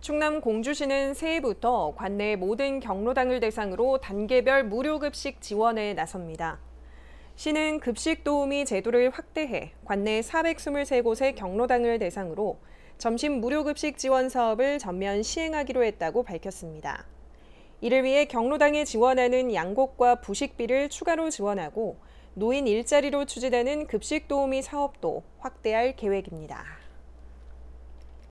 충남 공주시는 새해부터 관내 모든 경로당을 대상으로 단계별 무료급식 지원에 나섭니다. 시는 급식 도우미 제도를 확대해 관내 423곳의 경로당을 대상으로 점심 무료급식 지원 사업을 전면 시행하기로 했다고 밝혔습니다. 이를 위해 경로당에 지원하는 양곡과 부식비를 추가로 지원하고 노인 일자리로 추진하는 급식 도우미 사업도 확대할 계획입니다.